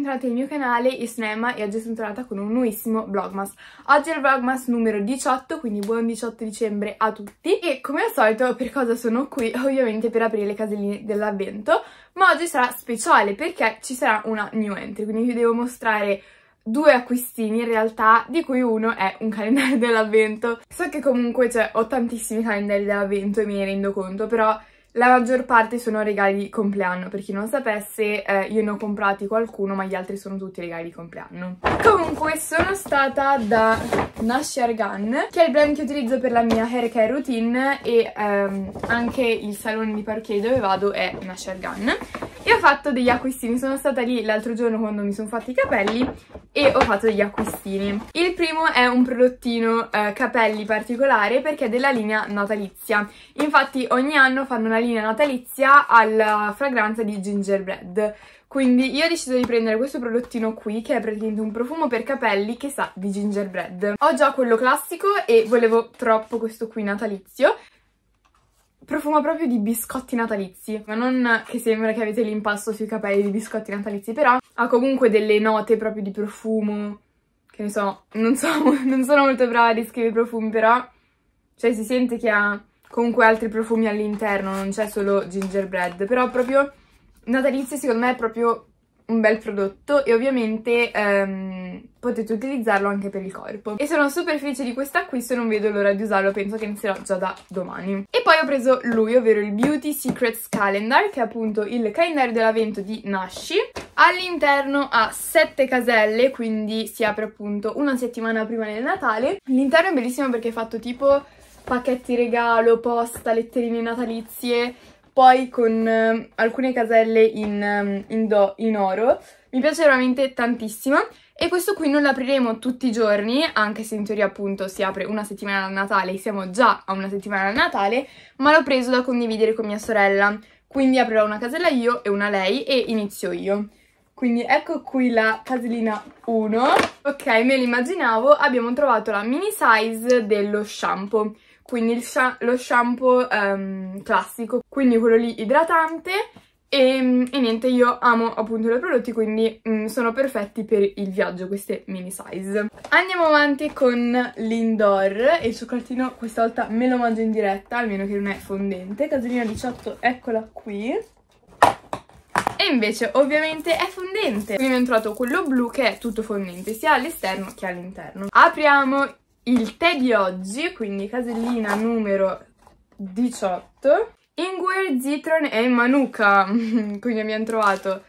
bentornati nel mio canale, io sono Emma e oggi sono tornata con un nuovissimo vlogmas. Oggi è il vlogmas numero 18, quindi buon 18 dicembre a tutti. E come al solito per cosa sono qui? Ovviamente per aprire le caselline dell'avvento, ma oggi sarà speciale perché ci sarà una new entry, quindi vi devo mostrare due acquistini in realtà, di cui uno è un calendario dell'avvento. So che comunque cioè, ho tantissimi calendari dell'avvento e me ne rendo conto, però la maggior parte sono regali di compleanno, per chi non sapesse eh, io ne ho comprati qualcuno ma gli altri sono tutti regali di compleanno. Comunque sono stata da Nash Gun, che è il brand che utilizzo per la mia hair care routine e ehm, anche il salone di parrucchieri dove vado è Nash Gun e ho fatto degli acquistini, sono stata lì l'altro giorno quando mi sono fatti i capelli e ho fatto degli acquistini. Il primo è un prodottino eh, capelli particolare perché è della linea natalizia, infatti ogni anno fanno una linea natalizia alla fragranza di gingerbread, quindi io ho deciso di prendere questo prodottino qui che è praticamente un profumo per capelli che sa di gingerbread. Ho già quello classico e volevo troppo questo qui natalizio, profumo proprio di biscotti natalizi, ma non che sembra che avete l'impasto sui capelli di biscotti natalizi, però ha comunque delle note proprio di profumo, che ne so, non, so, non sono molto brava a descrivere i profumi, però cioè si sente che ha comunque altri profumi all'interno, non c'è solo gingerbread, però proprio natalizi secondo me è proprio un bel prodotto e ovviamente ehm, potete utilizzarlo anche per il corpo. E sono super felice di questo acquisto, non vedo l'ora di usarlo, penso che inizierò già da domani. E poi ho preso lui, ovvero il Beauty Secrets Calendar, che è appunto il calendario dell'avvento di Nashi. All'interno ha sette caselle, quindi si apre appunto una settimana prima del Natale. L'interno è bellissimo perché è fatto tipo pacchetti regalo, posta, letterine natalizie, poi con eh, alcune caselle in, ehm, in, do, in oro. Mi piace veramente tantissimo e questo qui non l'apriremo tutti i giorni, anche se in teoria appunto si apre una settimana da Natale e siamo già a una settimana da Natale, ma l'ho preso da condividere con mia sorella, quindi aprirò una casella io e una lei e inizio io. Quindi ecco qui la casellina 1. Ok, me l'immaginavo, abbiamo trovato la mini size dello shampoo quindi sha lo shampoo um, classico, quindi quello lì idratante e, ehm, e, niente, io amo appunto i prodotti, quindi mm, sono perfetti per il viaggio queste mini size. Andiamo avanti con l'Indor e il cioccolatino questa volta me lo mangio in diretta, almeno che non è fondente. Casolina 18, eccola qui. E invece ovviamente è fondente, quindi abbiamo trovato quello blu che è tutto fondente sia all'esterno che all'interno. Apriamo il tè di oggi, quindi casellina numero 18, Ingwer, Zitron e Manuka, quindi abbiamo trovato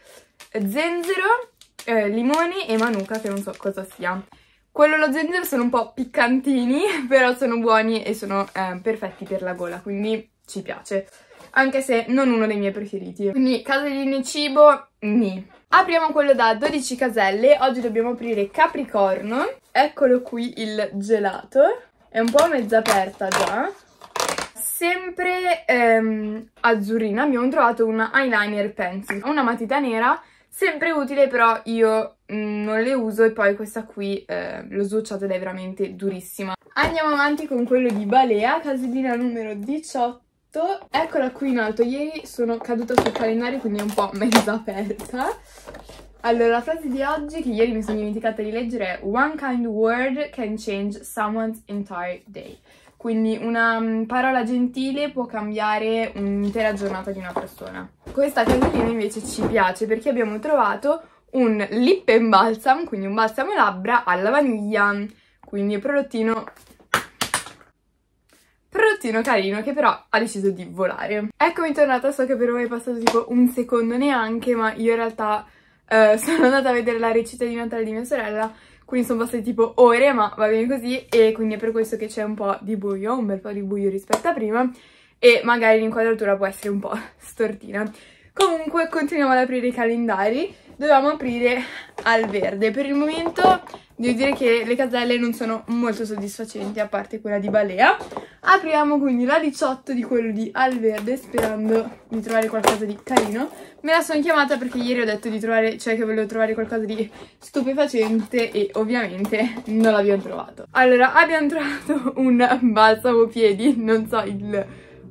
zenzero, eh, limoni e Manuka che non so cosa sia. Quello e lo zenzero sono un po' piccantini, però sono buoni e sono eh, perfetti per la gola, quindi ci piace. Anche se non uno dei miei preferiti. Quindi caselline cibo, ni. Apriamo quello da 12 caselle, oggi dobbiamo aprire Capricorno Eccolo qui il gelato, è un po' mezza aperta già. Sempre ehm, azzurrina abbiamo trovato un eyeliner pencil, una matita nera, sempre utile però io mh, mm, non le uso e poi questa qui eh, l'ho swatchata ed è veramente durissima. Andiamo avanti con quello di Balea, casellina numero 18. Eccola qui in alto, ieri sono caduta sul calendario quindi è un po' mezza aperta allora, la frase di oggi, che ieri mi sono dimenticata di leggere, è One kind word can change someone's entire day. Quindi una mm, parola gentile può cambiare un'intera giornata di una persona. Questa candelina invece ci piace perché abbiamo trovato un lip and balsam, quindi un balsamo labbra alla vaniglia. Quindi prodottino prodottino carino che però ha deciso di volare. Eccomi tornata, so che per voi è passato tipo un secondo neanche, ma io in realtà eh, sono andata a vedere la recita di Natale di mia sorella, quindi sono passate tipo ore, ma va bene così, e quindi è per questo che c'è un po' di buio, un bel po' di buio rispetto a prima, e magari l'inquadratura può essere un po' stortina. Comunque continuiamo ad aprire i calendari, dovevamo aprire al verde, per il momento Devo dire che le caselle non sono molto soddisfacenti, a parte quella di Balea. Apriamo quindi la 18 di quello di Alverde, sperando di trovare qualcosa di carino. Me la sono chiamata perché ieri ho detto di trovare, cioè che volevo trovare qualcosa di stupefacente e ovviamente non l'abbiamo trovato. Allora, abbiamo trovato un balsamo piedi, non so il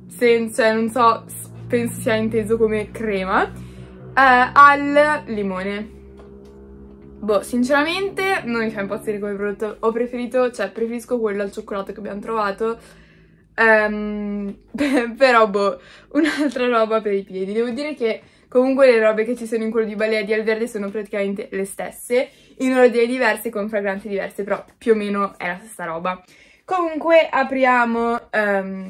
senso, cioè non so, penso sia inteso come crema, eh, al limone Boh, sinceramente non mi fa impazzire come prodotto. Ho preferito, cioè preferisco quello al cioccolato che abbiamo trovato. Um, però boh, un'altra roba per i piedi. Devo dire che comunque le robe che ci sono in quello di Balea di Alverde sono praticamente le stesse, in ordini diversi, con fragranze diverse, però più o meno è la stessa roba. Comunque apriamo um,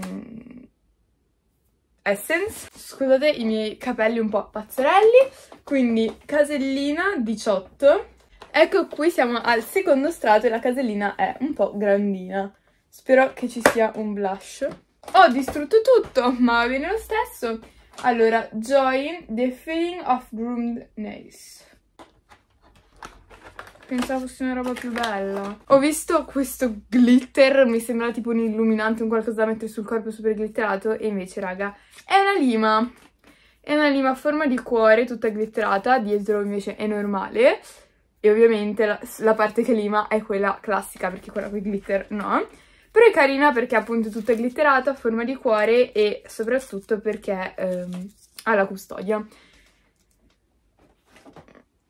Essence. Scusate i miei capelli un po' pazzerelli. Quindi casellina 18 Ecco qui siamo al secondo strato e la casellina è un po' grandina. Spero che ci sia un blush. Ho distrutto tutto, ma va bene lo stesso. Allora, join the feeling of groomed nails. Pensavo fosse una roba più bella. Ho visto questo glitter, mi sembra tipo un illuminante, un qualcosa da mettere sul corpo super glitterato, e invece, raga, è una lima. È una lima a forma di cuore, tutta glitterata, dietro invece è normale e ovviamente la, la parte che lima è quella classica perché quella con glitter no però è carina perché appunto è tutta glitterata, a forma di cuore e soprattutto perché ehm, ha la custodia.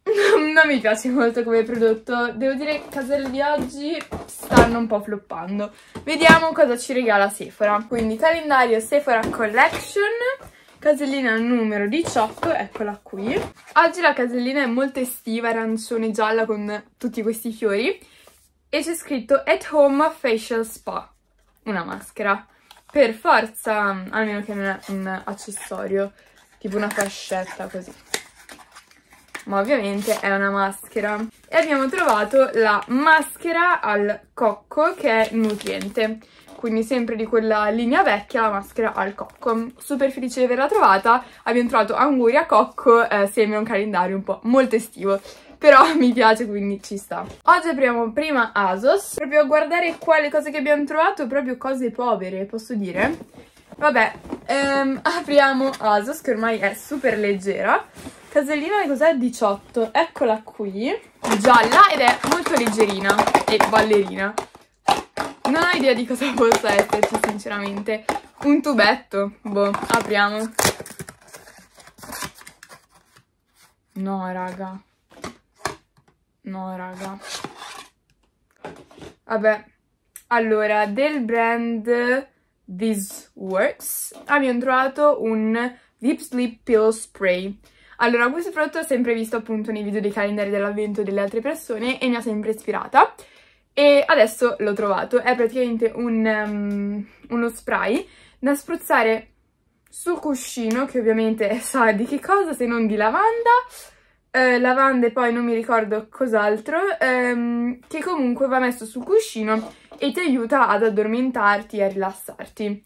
non mi piace molto come prodotto, devo dire che caselli di oggi stanno un po' floppando. Vediamo cosa ci regala Sephora. Quindi calendario Sephora Collection Casellina numero 18, eccola qui. Oggi la casellina è molto estiva, arancione gialla con tutti questi fiori. E c'è scritto At Home Facial Spa, una maschera. Per forza, almeno che non è un accessorio, tipo una fascetta così. Ma ovviamente è una maschera. E abbiamo trovato la maschera al cocco che è nutriente quindi sempre di quella linea vecchia, la maschera al cocco. Super felice di averla trovata, abbiamo trovato Anguria Cocco, eh, sembra un calendario un po' molto estivo però mi piace quindi ci sta. Oggi apriamo prima ASOS, proprio a guardare quale cose che abbiamo trovato, proprio cose povere posso dire. Vabbè, ehm, apriamo ASOS che ormai è super leggera, casellina cos'è? 18, eccola qui, gialla ed è molto leggerina e ballerina. Non ho idea di cosa possa esserci, sinceramente. Un tubetto. Boh, apriamo. No, raga. No, raga. Vabbè. Allora, del brand This Works abbiamo trovato un Deep Sleep Pillow Spray. Allora, questo prodotto ho sempre visto appunto nei video dei calendari dell'avvento delle altre persone e mi ha sempre ispirata e adesso l'ho trovato, è praticamente un, um, uno spray da spruzzare sul cuscino, che ovviamente sa di che cosa se non di lavanda, eh, lavanda e poi non mi ricordo cos'altro, ehm, che comunque va messo sul cuscino e ti aiuta ad addormentarti e a rilassarti.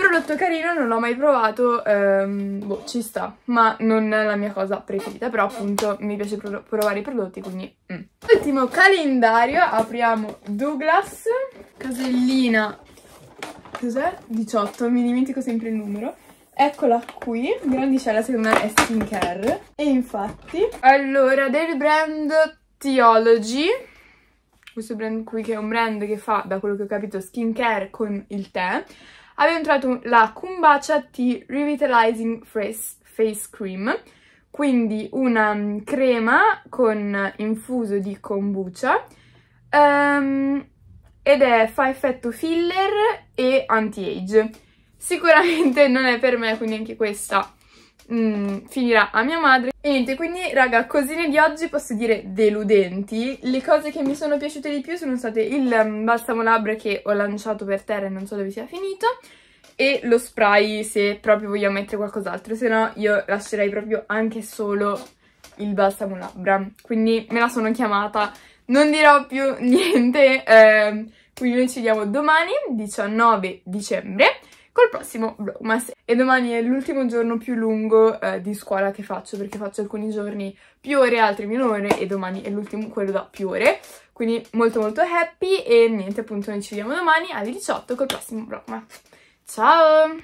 Prodotto carino, non l'ho mai provato, ehm, boh, ci sta, ma non è la mia cosa preferita, però appunto mi piace pro provare i prodotti, quindi... Mm. Ultimo calendario, apriamo Douglas, casellina, cos'è? 18, mi dimentico sempre il numero. Eccola qui, grandicella secondo me è skincare. E infatti, allora, del brand Theology, questo brand qui che è un brand che fa, da quello che ho capito, skincare con il tè abbiamo trovato la Kumbacha Tea Revitalizing Face, Face Cream, quindi una mm, crema con infuso di kombucha um, ed è fa effetto filler e anti-age. Sicuramente non è per me, quindi anche questa mh, mm, finirà a mia madre. E niente, quindi raga, cosine di oggi posso dire deludenti. Le cose che mi sono piaciute di più sono state il mm, balsamo labbra che ho lanciato per terra e non so dove sia finito, e lo spray se proprio vogliamo mettere qualcos'altro, se no io lascerei proprio anche solo il balsamo labbra. Quindi me la sono chiamata, non dirò più niente, eh, quindi noi ci vediamo domani, 19 dicembre, col prossimo Vlogmas. E domani è l'ultimo giorno più lungo eh, di scuola che faccio, perché faccio alcuni giorni più ore, altri meno ore, e domani è l'ultimo, quello da più ore. Quindi molto molto happy e niente, appunto noi ci vediamo domani alle 18 col prossimo Vlogmas. Ciao!